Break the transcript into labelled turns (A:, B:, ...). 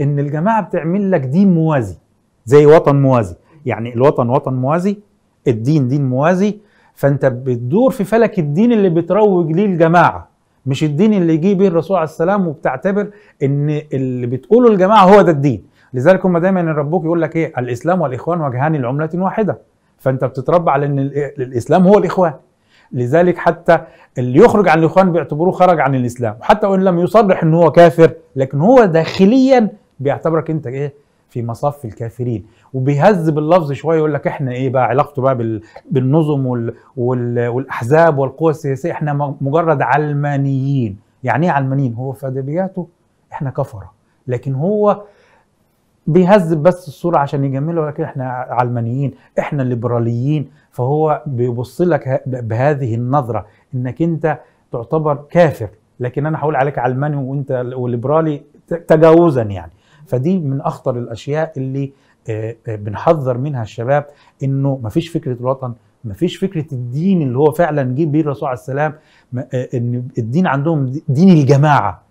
A: ان الجماعه بتعمل لك دين موازي زي وطن موازي يعني الوطن وطن موازي الدين دين موازي فانت بتدور في فلك الدين اللي بتروج ليه الجماعه مش الدين اللي يجي به الرسول عليه السلام وبتعتبر ان اللي بتقوله الجماعه هو ده الدين لذلك هم دايما ربك يقول لك ايه الاسلام والاخوان وجهان لعمله واحده فانت بتتربى على ان الاسلام هو الاخوان لذلك حتى اللي يخرج عن الاخوان بيعتبروه خرج عن الاسلام وحتى وان لم يصرح ان هو كافر لكن هو داخليا بيعتبرك انت ايه في مصاف الكافرين وبيهذب اللفظ شويه يقول لك احنا ايه بقى علاقته بقى بال... بالنظم وال... وال... والاحزاب والقوى السياسيه احنا مجرد علمانيين يعني ايه علمانيين هو في ادبياته احنا كفره لكن هو بيهذب بس الصوره عشان يجملها لكن احنا علمانيين احنا ليبراليين فهو بيبص لك بهذه النظره انك انت تعتبر كافر لكن انا هقول عليك علماني وانت وليبرالي تجاوزا يعني فدي من اخطر الاشياء اللي آه، آه، بنحذر منها الشباب انه مفيش فكره الوطن مفيش فكره الدين اللي هو فعلا جه بيه الرسول عليه السلام آه، ان الدين عندهم دين الجماعه